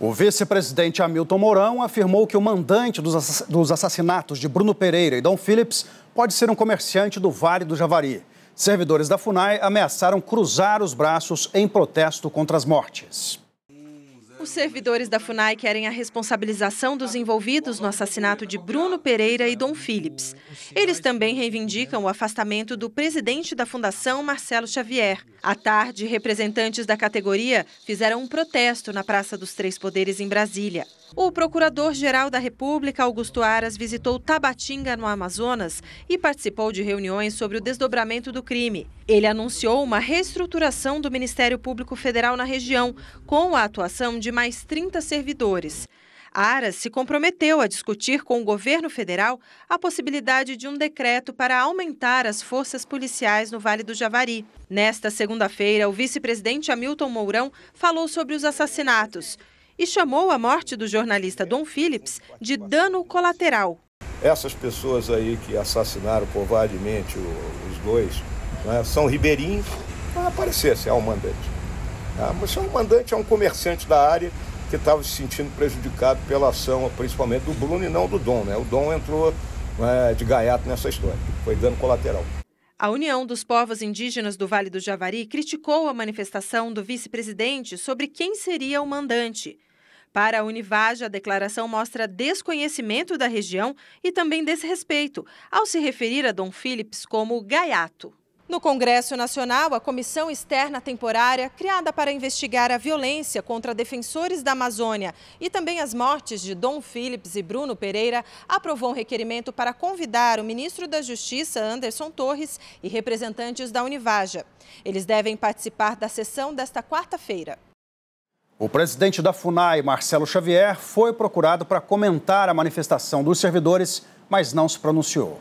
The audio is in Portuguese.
O vice-presidente Hamilton Mourão afirmou que o mandante dos assassinatos de Bruno Pereira e Dom Phillips pode ser um comerciante do Vale do Javari. Servidores da FUNAI ameaçaram cruzar os braços em protesto contra as mortes. Os servidores da FUNAI querem a responsabilização dos envolvidos no assassinato de Bruno Pereira e Dom Phillips. Eles também reivindicam o afastamento do presidente da Fundação, Marcelo Xavier. À tarde, representantes da categoria fizeram um protesto na Praça dos Três Poderes, em Brasília. O procurador-geral da República, Augusto Aras, visitou Tabatinga, no Amazonas, e participou de reuniões sobre o desdobramento do crime. Ele anunciou uma reestruturação do Ministério Público Federal na região, com a atuação de mais 30 servidores. Aras se comprometeu a discutir com o governo federal a possibilidade de um decreto para aumentar as forças policiais no Vale do Javari. Nesta segunda-feira, o vice-presidente Hamilton Mourão falou sobre os assassinatos e chamou a morte do jornalista Dom Phillips de dano colateral. Essas pessoas aí que assassinaram covardemente os dois né, são ribeirinhos, vai aparecer, se é um mandante. Ah, mas se é um mandante, é um comerciante da área que estava se sentindo prejudicado pela ação, principalmente do Bruno e não do Dom. Né? O Dom entrou né, de gaiato nessa história, foi dano colateral. A União dos Povos Indígenas do Vale do Javari criticou a manifestação do vice-presidente sobre quem seria o mandante. Para a Univage, a declaração mostra desconhecimento da região e também desrespeito ao se referir a Dom Phillips como gaiato. No Congresso Nacional, a Comissão Externa Temporária, criada para investigar a violência contra defensores da Amazônia e também as mortes de Dom Phillips e Bruno Pereira, aprovou um requerimento para convidar o ministro da Justiça, Anderson Torres, e representantes da Univaja. Eles devem participar da sessão desta quarta-feira. O presidente da FUNAI, Marcelo Xavier, foi procurado para comentar a manifestação dos servidores, mas não se pronunciou.